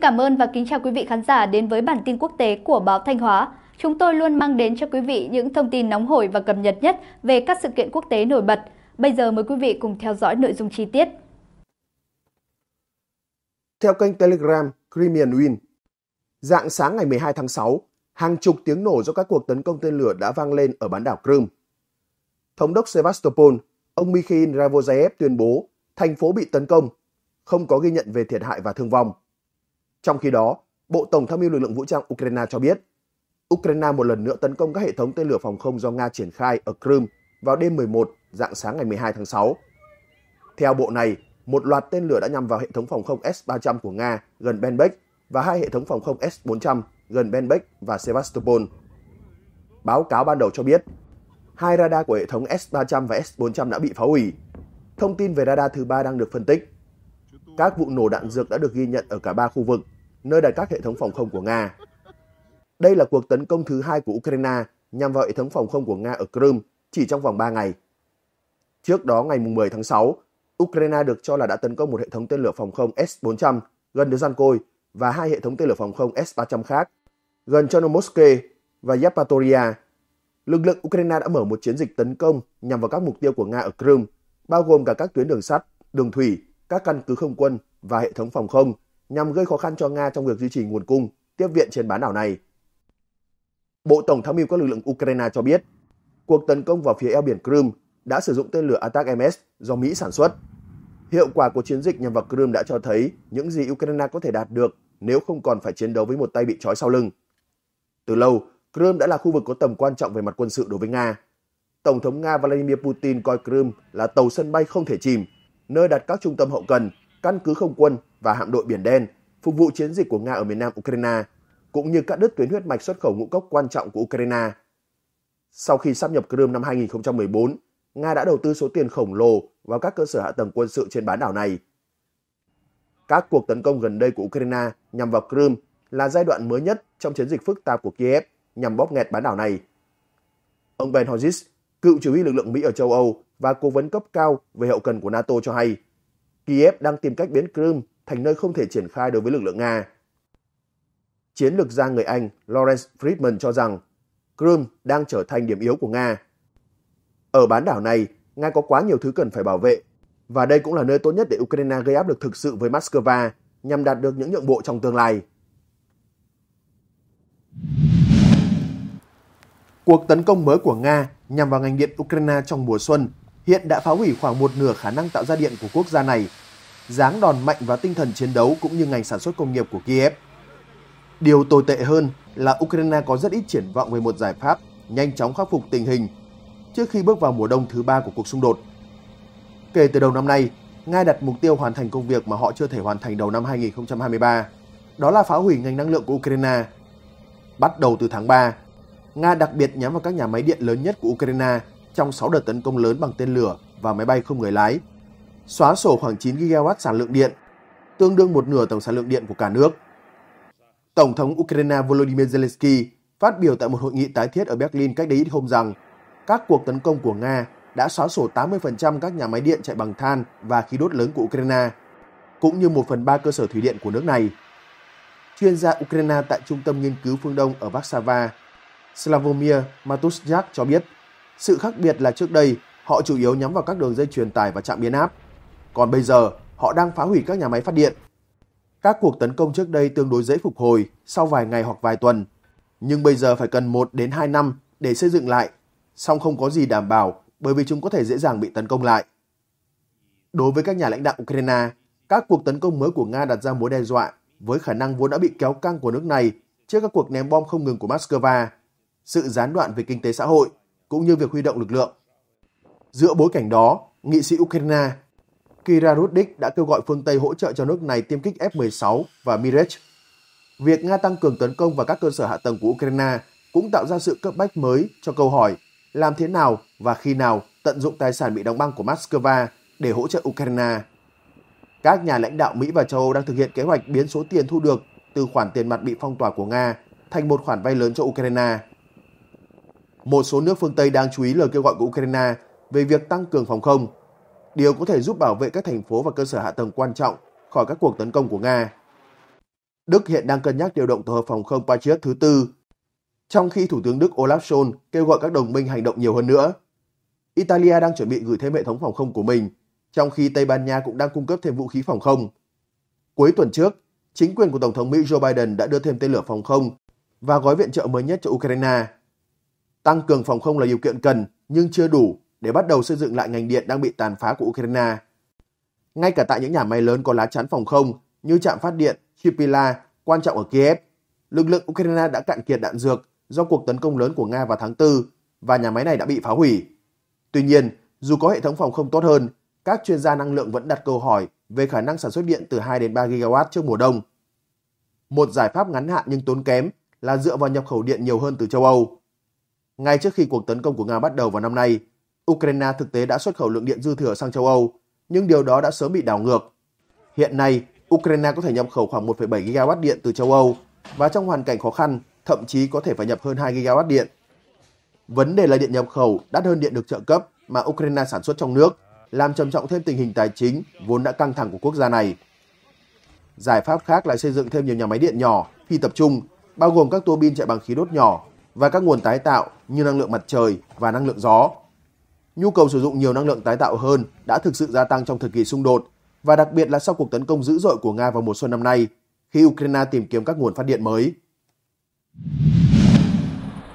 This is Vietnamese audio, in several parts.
cảm ơn và kính chào quý vị khán giả đến với bản tin quốc tế của báo Thanh Hóa. Chúng tôi luôn mang đến cho quý vị những thông tin nóng hổi và cập nhật nhất về các sự kiện quốc tế nổi bật. Bây giờ mời quý vị cùng theo dõi nội dung chi tiết. Theo kênh Telegram Crimean Win, dạng sáng ngày 12 tháng 6, hàng chục tiếng nổ do các cuộc tấn công tên lửa đã vang lên ở bán đảo Crimea. Thống đốc Sevastopol, ông Mikhail Ravozaev tuyên bố thành phố bị tấn công, không có ghi nhận về thiệt hại và thương vong. Trong khi đó, Bộ Tổng tham mưu lực lượng vũ trang Ukraine cho biết, Ukraine một lần nữa tấn công các hệ thống tên lửa phòng không do Nga triển khai ở Crimea vào đêm 11 dạng sáng ngày 12 tháng 6. Theo bộ này, một loạt tên lửa đã nhằm vào hệ thống phòng không S-300 của Nga gần Benbek và hai hệ thống phòng không S-400 gần Benbek và Sevastopol. Báo cáo ban đầu cho biết, hai radar của hệ thống S-300 và S-400 đã bị phá hủy. Thông tin về radar thứ ba đang được phân tích các vụ nổ đạn dược đã được ghi nhận ở cả ba khu vực, nơi đặt các hệ thống phòng không của Nga. Đây là cuộc tấn công thứ hai của Ukraine nhằm vào hệ thống phòng không của Nga ở Crimea chỉ trong vòng 3 ngày. Trước đó ngày 10 tháng 6, Ukraine được cho là đã tấn công một hệ thống tên lửa phòng không S-400 gần Dzhankoy và hai hệ thống tên lửa phòng không S-300 khác gần Chernomorske và Yapatoria. Lực lượng Ukraine đã mở một chiến dịch tấn công nhằm vào các mục tiêu của Nga ở Crimea, bao gồm cả các tuyến đường sắt, đường thủy các căn cứ không quân và hệ thống phòng không nhằm gây khó khăn cho Nga trong việc duy trì nguồn cung, tiếp viện trên bán đảo này. Bộ Tổng tham mưu các lực lượng Ukraine cho biết, cuộc tấn công vào phía eo biển Crimea đã sử dụng tên lửa Attack MS do Mỹ sản xuất. Hiệu quả của chiến dịch nhằm vào Crimea đã cho thấy những gì Ukraine có thể đạt được nếu không còn phải chiến đấu với một tay bị trói sau lưng. Từ lâu, Crimea đã là khu vực có tầm quan trọng về mặt quân sự đối với Nga. Tổng thống Nga Vladimir Putin coi Crimea là tàu sân bay không thể chìm nơi đặt các trung tâm hậu cần, căn cứ không quân và hạm đội Biển Đen, phục vụ chiến dịch của Nga ở miền nam Ukraine, cũng như cắt đứt tuyến huyết mạch xuất khẩu ngũ cốc quan trọng của Ukraine. Sau khi sắp nhập Crimea năm 2014, Nga đã đầu tư số tiền khổng lồ vào các cơ sở hạ tầng quân sự trên bán đảo này. Các cuộc tấn công gần đây của Ukraine nhằm vào Crimea là giai đoạn mới nhất trong chiến dịch phức tạp của Kiev nhằm bóp nghẹt bán đảo này. Ông Ben Hodges, cựu chỉ huy lực lượng Mỹ ở châu Âu và cố vấn cấp cao về hậu cần của NATO cho hay, Kiev đang tìm cách biến Crimea thành nơi không thể triển khai đối với lực lượng Nga. Chiến lược gia người Anh Lawrence Friedman cho rằng Crimea đang trở thành điểm yếu của Nga. Ở bán đảo này, Nga có quá nhiều thứ cần phải bảo vệ, và đây cũng là nơi tốt nhất để Ukraine gây áp lực thực sự với Moscow nhằm đạt được những nhượng bộ trong tương lai. Cuộc tấn công mới của Nga nhằm vào ngành điện Ukraine trong mùa xuân hiện đã phá hủy khoảng một nửa khả năng tạo ra điện của quốc gia này, giáng đòn mạnh vào tinh thần chiến đấu cũng như ngành sản xuất công nghiệp của Kiev. Điều tồi tệ hơn là Ukraine có rất ít triển vọng về một giải pháp nhanh chóng khắc phục tình hình trước khi bước vào mùa đông thứ ba của cuộc xung đột. Kể từ đầu năm nay, Nga đặt mục tiêu hoàn thành công việc mà họ chưa thể hoàn thành đầu năm 2023, đó là phá hủy ngành năng lượng của Ukraine. Bắt đầu từ tháng 3, Nga đặc biệt nhắm vào các nhà máy điện lớn nhất của Ukraine trong 6 đợt tấn công lớn bằng tên lửa và máy bay không người lái, xóa sổ khoảng 9 gigawatt sản lượng điện, tương đương một nửa tổng sản lượng điện của cả nước. Tổng thống Ukraine Volodymyr Zelensky phát biểu tại một hội nghị tái thiết ở Berlin cách đây ít hôm rằng các cuộc tấn công của Nga đã xóa sổ 80% các nhà máy điện chạy bằng than và khí đốt lớn của Ukraine, cũng như một phần ba cơ sở thủy điện của nước này. Chuyên gia Ukraine tại Trung tâm Nghiên cứu Phương Đông ở Warsaw Slavomir Matusjak cho biết, sự khác biệt là trước đây họ chủ yếu nhắm vào các đường dây truyền tải và trạm biến áp. Còn bây giờ, họ đang phá hủy các nhà máy phát điện. Các cuộc tấn công trước đây tương đối dễ phục hồi sau vài ngày hoặc vài tuần, nhưng bây giờ phải cần 1 đến 2 năm để xây dựng lại, song không có gì đảm bảo bởi vì chúng có thể dễ dàng bị tấn công lại. Đối với các nhà lãnh đạo Ukraine, các cuộc tấn công mới của Nga đặt ra mối đe dọa với khả năng vốn đã bị kéo căng của nước này trước các cuộc ném bom không ngừng của Moscow sự gián đoạn về kinh tế xã hội cũng như việc huy động lực lượng. Giữa bối cảnh đó, nghị sĩ Ukraine Kira Rudik đã kêu gọi phương Tây hỗ trợ cho nước này tiêm kích F-16 và Mirage. Việc Nga tăng cường tấn công vào các cơ sở hạ tầng của Ukraine cũng tạo ra sự cấp bách mới cho câu hỏi làm thế nào và khi nào tận dụng tài sản bị đóng băng của Moscow để hỗ trợ Ukraine. Các nhà lãnh đạo Mỹ và châu Âu đang thực hiện kế hoạch biến số tiền thu được từ khoản tiền mặt bị phong tỏa của Nga thành một khoản vay lớn cho Ukraine một số nước phương Tây đang chú ý lời kêu gọi của Ukraine về việc tăng cường phòng không. Điều có thể giúp bảo vệ các thành phố và cơ sở hạ tầng quan trọng khỏi các cuộc tấn công của Nga. Đức hiện đang cân nhắc điều động tổ hợp phòng không Patriot thứ tư, trong khi Thủ tướng Đức Olaf Scholz kêu gọi các đồng minh hành động nhiều hơn nữa. Italia đang chuẩn bị gửi thêm hệ thống phòng không của mình, trong khi Tây Ban Nha cũng đang cung cấp thêm vũ khí phòng không. Cuối tuần trước, chính quyền của Tổng thống Mỹ Joe Biden đã đưa thêm tên lửa phòng không và gói viện trợ mới nhất cho Ukraine. Tăng cường phòng không là điều kiện cần nhưng chưa đủ để bắt đầu xây dựng lại ngành điện đang bị tàn phá của Ukraine. Ngay cả tại những nhà máy lớn có lá chắn phòng không như trạm phát điện Chipila quan trọng ở Kiev, lực lượng Ukraine đã cạn kiệt đạn dược do cuộc tấn công lớn của Nga vào tháng 4 và nhà máy này đã bị phá hủy. Tuy nhiên, dù có hệ thống phòng không tốt hơn, các chuyên gia năng lượng vẫn đặt câu hỏi về khả năng sản xuất điện từ 2 đến 3 gigawatt trước mùa đông. Một giải pháp ngắn hạn nhưng tốn kém là dựa vào nhập khẩu điện nhiều hơn từ châu Âu. Ngay trước khi cuộc tấn công của Nga bắt đầu vào năm nay, Ukraine thực tế đã xuất khẩu lượng điện dư thừa sang châu Âu, nhưng điều đó đã sớm bị đảo ngược. Hiện nay, Ukraine có thể nhập khẩu khoảng 1,7 gigawatt điện từ châu Âu và trong hoàn cảnh khó khăn, thậm chí có thể phải nhập hơn 2 gigawatt điện. Vấn đề là điện nhập khẩu đắt hơn điện được trợ cấp mà Ukraine sản xuất trong nước, làm trầm trọng thêm tình hình tài chính vốn đã căng thẳng của quốc gia này. Giải pháp khác là xây dựng thêm nhiều nhà máy điện nhỏ, phi tập trung, bao gồm các tua bin chạy bằng khí đốt nhỏ và các nguồn tái tạo như năng lượng mặt trời và năng lượng gió. Nhu cầu sử dụng nhiều năng lượng tái tạo hơn đã thực sự gia tăng trong thời kỳ xung đột và đặc biệt là sau cuộc tấn công dữ dội của Nga vào mùa xuân năm nay khi Ukraine tìm kiếm các nguồn phát điện mới.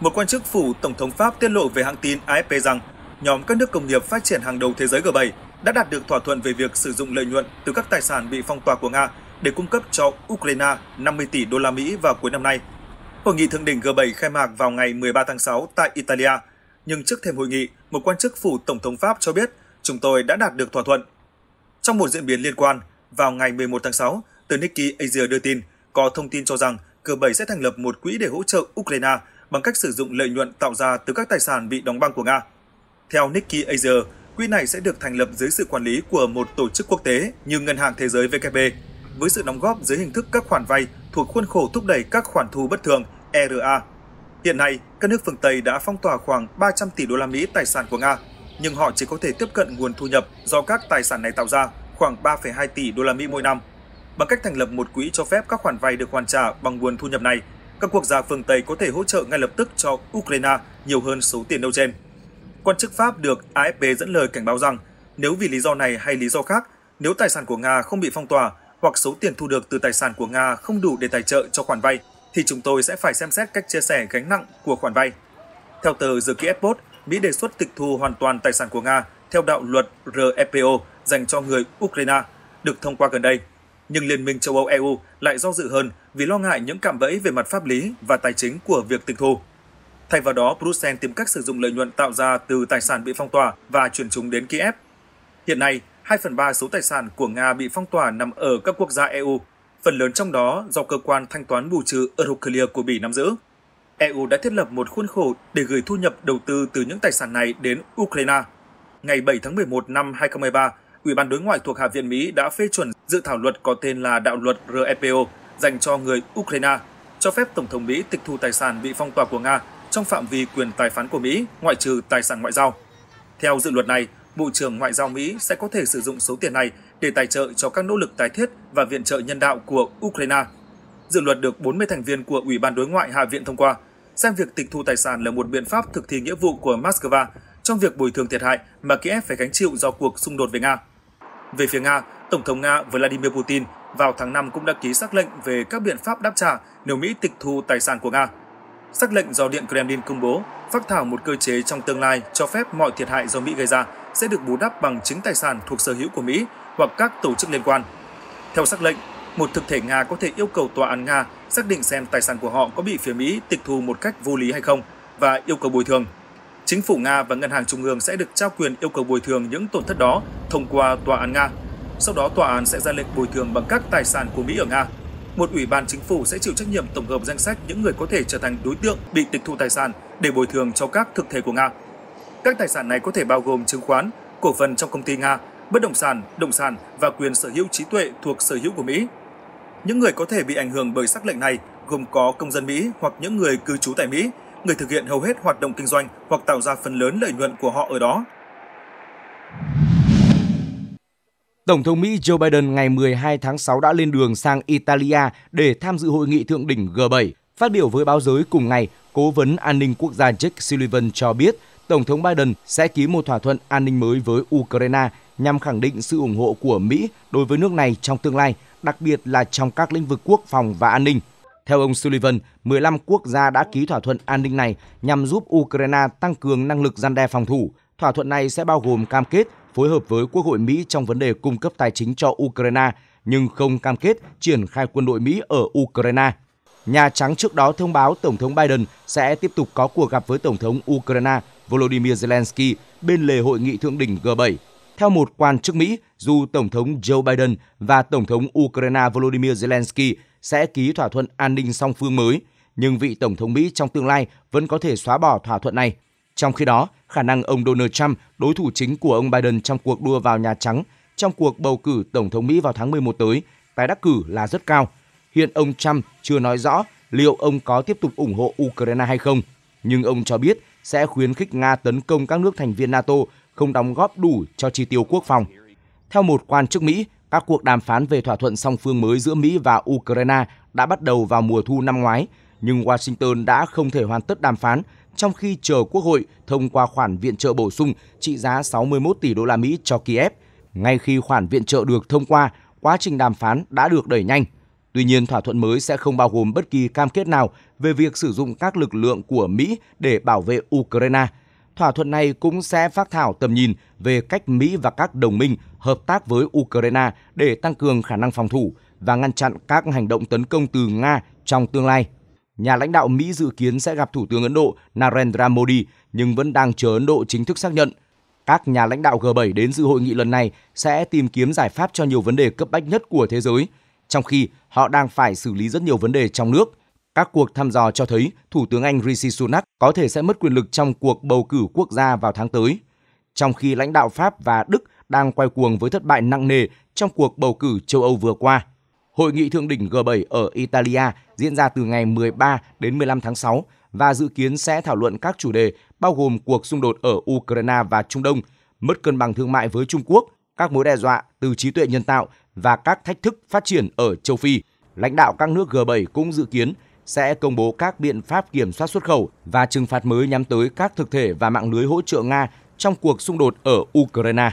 Một quan chức phủ Tổng thống Pháp tiết lộ về hãng tin AFP rằng nhóm các nước công nghiệp phát triển hàng đầu thế giới G7 đã đạt được thỏa thuận về việc sử dụng lợi nhuận từ các tài sản bị phong tỏa của Nga để cung cấp cho Ukraine 50 tỷ đô la Mỹ vào cuối năm nay – Hội nghị thượng đỉnh G7 khai mạc vào ngày 13 tháng 6 tại Italia, nhưng trước thêm hội nghị, một quan chức phủ Tổng thống Pháp cho biết chúng tôi đã đạt được thỏa thuận. Trong một diễn biến liên quan, vào ngày 11 tháng 6, tờ Nikkei Asia đưa tin có thông tin cho rằng G7 sẽ thành lập một quỹ để hỗ trợ Ukraine bằng cách sử dụng lợi nhuận tạo ra từ các tài sản bị đóng băng của Nga. Theo Nikkei Asia, quỹ này sẽ được thành lập dưới sự quản lý của một tổ chức quốc tế như Ngân hàng Thế giới WB với sự đóng góp dưới hình thức các khoản vay thuộc khuôn khổ thúc đẩy các khoản thu bất thường ERA. Hiện nay, các nước phương Tây đã phong tỏa khoảng 300 tỷ đô la Mỹ tài sản của Nga, nhưng họ chỉ có thể tiếp cận nguồn thu nhập do các tài sản này tạo ra, khoảng 3,2 tỷ đô la Mỹ mỗi năm. Bằng cách thành lập một quỹ cho phép các khoản vay được hoàn trả bằng nguồn thu nhập này, các quốc gia phương Tây có thể hỗ trợ ngay lập tức cho Ukraine nhiều hơn số tiền nêu trên. Quan chức Pháp được AFP dẫn lời cảnh báo rằng nếu vì lý do này hay lý do khác, nếu tài sản của Nga không bị phong tỏa hoặc số tiền thu được từ tài sản của Nga không đủ để tài trợ cho khoản vay, thì chúng tôi sẽ phải xem xét cách chia sẻ gánh nặng của khoản vay. Theo tờ The Kiev Post, Mỹ đề xuất tịch thu hoàn toàn tài sản của Nga theo đạo luật RFPO e dành cho người Ukraine được thông qua gần đây. Nhưng Liên minh châu Âu EU lại do dự hơn vì lo ngại những cạm bẫy về mặt pháp lý và tài chính của việc tịch thu. Thay vào đó, Bruxelles tìm cách sử dụng lợi nhuận tạo ra từ tài sản bị phong tỏa và chuyển chúng đến Kiev. Hiện nay, 2 phần 3 số tài sản của Nga bị phong tỏa nằm ở các quốc gia EU, phần lớn trong đó do cơ quan thanh toán bù trừ Euroclear của Bỉ nắm giữ. EU đã thiết lập một khuôn khổ để gửi thu nhập đầu tư từ những tài sản này đến Ukraine. Ngày 7 tháng 11 năm 2023, Ủy ban đối ngoại thuộc Hạ viện Mỹ đã phê chuẩn dự thảo luật có tên là đạo luật REPO dành cho người Ukraine, cho phép Tổng thống Mỹ tịch thu tài sản bị phong tỏa của Nga trong phạm vi quyền tài phán của Mỹ, ngoại trừ tài sản ngoại giao. Theo dự luật này, Bộ trưởng Ngoại giao Mỹ sẽ có thể sử dụng số tiền này để tài trợ cho các nỗ lực tái thiết và viện trợ nhân đạo của Ukraine. Dự luật được 40 thành viên của Ủy ban Đối ngoại Hạ viện thông qua, xem việc tịch thu tài sản là một biện pháp thực thi nghĩa vụ của Moscow trong việc bồi thường thiệt hại mà Kiev phải gánh chịu do cuộc xung đột với Nga. Về phía Nga, Tổng thống Nga Vladimir Putin vào tháng 5 cũng đã ký xác lệnh về các biện pháp đáp trả nếu Mỹ tịch thu tài sản của Nga. Xác lệnh do Điện Kremlin công bố phát thảo một cơ chế trong tương lai cho phép mọi thiệt hại do Mỹ gây ra sẽ được bù đắp bằng chính tài sản thuộc sở hữu của Mỹ hoặc các tổ chức liên quan. Theo xác lệnh, một thực thể Nga có thể yêu cầu tòa án Nga xác định xem tài sản của họ có bị phía Mỹ tịch thu một cách vô lý hay không và yêu cầu bồi thường. Chính phủ Nga và Ngân hàng Trung ương sẽ được trao quyền yêu cầu bồi thường những tổn thất đó thông qua tòa án Nga. Sau đó tòa án sẽ ra lệnh bồi thường bằng các tài sản của Mỹ ở Nga. Một ủy ban chính phủ sẽ chịu trách nhiệm tổng hợp danh sách những người có thể trở thành đối tượng bị tịch thu tài sản để bồi thường cho các thực thể của Nga. Các tài sản này có thể bao gồm chứng khoán, cổ phần trong công ty Nga, bất động sản, động sản và quyền sở hữu trí tuệ thuộc sở hữu của Mỹ. Những người có thể bị ảnh hưởng bởi sắc lệnh này gồm có công dân Mỹ hoặc những người cư trú tại Mỹ, người thực hiện hầu hết hoạt động kinh doanh hoặc tạo ra phần lớn lợi nhuận của họ ở đó. Tổng thống Mỹ Joe Biden ngày 12 tháng 6 đã lên đường sang Italia để tham dự hội nghị thượng đỉnh G7. Phát biểu với báo giới cùng ngày, Cố vấn an ninh quốc gia Jake Sullivan cho biết Tổng thống Biden sẽ ký một thỏa thuận an ninh mới với Ukraine nhằm khẳng định sự ủng hộ của Mỹ đối với nước này trong tương lai, đặc biệt là trong các lĩnh vực quốc phòng và an ninh. Theo ông Sullivan, 15 quốc gia đã ký thỏa thuận an ninh này nhằm giúp Ukraine tăng cường năng lực gian đe phòng thủ. Thỏa thuận này sẽ bao gồm cam kết phối hợp với Quốc hội Mỹ trong vấn đề cung cấp tài chính cho Ukraine, nhưng không cam kết triển khai quân đội Mỹ ở Ukraine. Nhà Trắng trước đó thông báo Tổng thống Biden sẽ tiếp tục có cuộc gặp với Tổng thống Ukraine Volodymyr Zelensky bên lề hội nghị thượng đỉnh G7. Theo một quan chức Mỹ, dù Tổng thống Joe Biden và Tổng thống Ukraine Volodymyr Zelensky sẽ ký thỏa thuận an ninh song phương mới, nhưng vị Tổng thống Mỹ trong tương lai vẫn có thể xóa bỏ thỏa thuận này. Trong khi đó, khả năng ông Donald Trump, đối thủ chính của ông Biden trong cuộc đua vào Nhà Trắng, trong cuộc bầu cử Tổng thống Mỹ vào tháng 11 tới, tái đắc cử là rất cao. Hiện ông Trump chưa nói rõ liệu ông có tiếp tục ủng hộ Ukraine hay không, nhưng ông cho biết sẽ khuyến khích Nga tấn công các nước thành viên NATO không đóng góp đủ cho chi tiêu quốc phòng. Theo một quan chức Mỹ, các cuộc đàm phán về thỏa thuận song phương mới giữa Mỹ và Ukraine đã bắt đầu vào mùa thu năm ngoái, nhưng Washington đã không thể hoàn tất đàm phán trong khi chờ Quốc hội thông qua khoản viện trợ bổ sung trị giá 61 tỷ đô la Mỹ cho Kiev. Ngay khi khoản viện trợ được thông qua, quá trình đàm phán đã được đẩy nhanh. Tuy nhiên, thỏa thuận mới sẽ không bao gồm bất kỳ cam kết nào về việc sử dụng các lực lượng của Mỹ để bảo vệ Ukraine. Thỏa thuận này cũng sẽ phát thảo tầm nhìn về cách Mỹ và các đồng minh hợp tác với Ukraine để tăng cường khả năng phòng thủ và ngăn chặn các hành động tấn công từ Nga trong tương lai. Nhà lãnh đạo Mỹ dự kiến sẽ gặp Thủ tướng Ấn Độ Narendra Modi nhưng vẫn đang chờ Ấn Độ chính thức xác nhận. Các nhà lãnh đạo G7 đến dự hội nghị lần này sẽ tìm kiếm giải pháp cho nhiều vấn đề cấp bách nhất của thế giới – trong khi họ đang phải xử lý rất nhiều vấn đề trong nước. Các cuộc thăm dò cho thấy Thủ tướng Anh Rishi Sunak có thể sẽ mất quyền lực trong cuộc bầu cử quốc gia vào tháng tới, trong khi lãnh đạo Pháp và Đức đang quay cuồng với thất bại nặng nề trong cuộc bầu cử châu Âu vừa qua. Hội nghị thượng đỉnh G7 ở Italia diễn ra từ ngày 13 đến 15 tháng 6 và dự kiến sẽ thảo luận các chủ đề bao gồm cuộc xung đột ở Ukraine và Trung Đông, mất cân bằng thương mại với Trung Quốc, các mối đe dọa từ trí tuệ nhân tạo và các thách thức phát triển ở châu Phi, lãnh đạo các nước G7 cũng dự kiến sẽ công bố các biện pháp kiểm soát xuất khẩu và trừng phạt mới nhắm tới các thực thể và mạng lưới hỗ trợ Nga trong cuộc xung đột ở Ukraine.